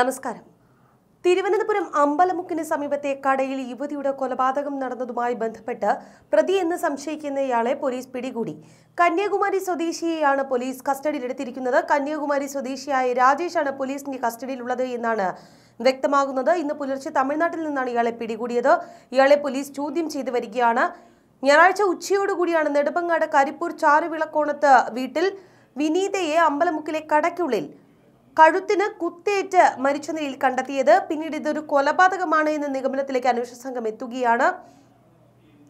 നമസ്കാരം തിരുവനന്തപുരം അമ്പലമുക്കിന് സമീപത്തെ കടയിൽ യുവതിയുടെ കൊലപാതകം നടന്നതുമായി ബന്ധപ്പെട്ട് പ്രതി എന്ന് സംശയിക്കുന്ന ഇയാളെ പോലീസ് പിടികൂടി കന്യാകുമാരി സ്വദേശിയെയാണ് പോലീസ് കസ്റ്റഡിയിലെടുത്തിരിക്കുന്നത് കന്യാകുമാരി സ്വദേശിയായ രാജേഷാണ് പോലീസിന്റെ കസ്റ്റഡിയിലുള്ളത് എന്നാണ് വ്യക്തമാകുന്നത് ഇന്ന് പുലർച്ചെ തമിഴ്നാട്ടിൽ നിന്നാണ് ഇയാളെ പിടികൂടിയത് ഇയാളെ പോലീസ് ചോദ്യം ചെയ്തു വരികയാണ് ഞായറാഴ്ച ഉച്ചയോടുകൂടിയാണ് നെടുമ്പങ്ങാട് കരിപ്പൂർ ചാറുവിളക്കോണത്ത് വീട്ടിൽ വിനീതയെ അമ്പലമുക്കിലെ കടയ്ക്കുള്ളിൽ കഴുത്തിന് കുത്തേറ്റ് മരിച്ച നിലയിൽ കണ്ടെത്തിയത് പിന്നീട് ഇതൊരു കൊലപാതകമാണ് എന്ന് നിഗമനത്തിലേക്ക് അന്വേഷണ സംഘം എത്തുകയാണ്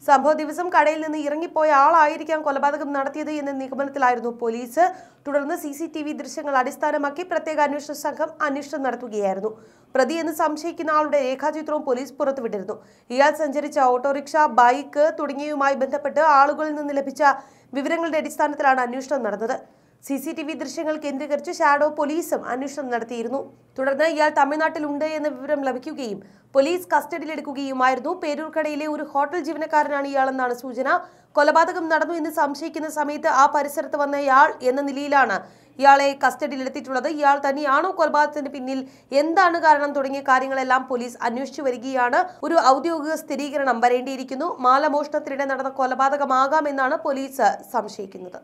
സംഭവ ദിവസം കടയിൽ നിന്ന് ഇറങ്ങിപ്പോയ ആളായിരിക്കാം കൊലപാതകം നടത്തിയത് എന്ന നിഗമനത്തിലായിരുന്നു പോലീസ് തുടർന്ന് സി സി ടി വി ദൃശ്യങ്ങൾ അടിസ്ഥാനമാക്കി പ്രത്യേക അന്വേഷണ സംഘം അന്വേഷണം നടത്തുകയായിരുന്നു പ്രതി എന്ന് സംശയിക്കുന്ന ആളുടെ രേഖാചിത്രവും പോലീസ് പുറത്തുവിട്ടിരുന്നു ഇയാൾ സഞ്ചരിച്ച ഓട്ടോറിക്ഷ ബൈക്ക് തുടങ്ങിയവയുമായി ബന്ധപ്പെട്ട് ആളുകളിൽ നിന്ന് ലഭിച്ച വിവരങ്ങളുടെ അടിസ്ഥാനത്തിലാണ് അന്വേഷണം നടന്നത് സി സി ടി വി ദൃശ്യങ്ങൾ കേന്ദ്രീകരിച്ച് ഷാഡോ പോലീസും അന്വേഷണം നടത്തിയിരുന്നു തുടർന്ന് ഇയാൾ തമിഴ്നാട്ടിലുണ്ട് എന്ന വിവരം ലഭിക്കുകയും പോലീസ് കസ്റ്റഡിയിലെടുക്കുകയുമായിരുന്നു പേരൂർക്കടയിലെ ഒരു ഹോട്ടൽ ജീവനക്കാരനാണ് ഇയാളെന്നാണ് സൂചന കൊലപാതകം നടന്നു എന്ന് സംശയിക്കുന്ന സമയത്ത് ആ പരിസരത്ത് വന്ന ഇയാൾ എന്ന നിലയിലാണ് ഇയാളെ കസ്റ്റഡിയിലെത്തിയിട്ടുള്ളത് ഇയാൾ തന്നെയാണോ കൊലപാതകത്തിന് പിന്നിൽ എന്താണ് കാരണം തുടങ്ങിയ കാര്യങ്ങളെല്ലാം പോലീസ് അന്വേഷിച്ചു വരികയാണ് ഒരു ഔദ്യോഗിക സ്ഥിരീകരണം വരേണ്ടിയിരിക്കുന്നു മാലമോഷണത്തിനിടെ നടന്ന കൊലപാതകമാകാമെന്നാണ് പോലീസ് സംശയിക്കുന്നത്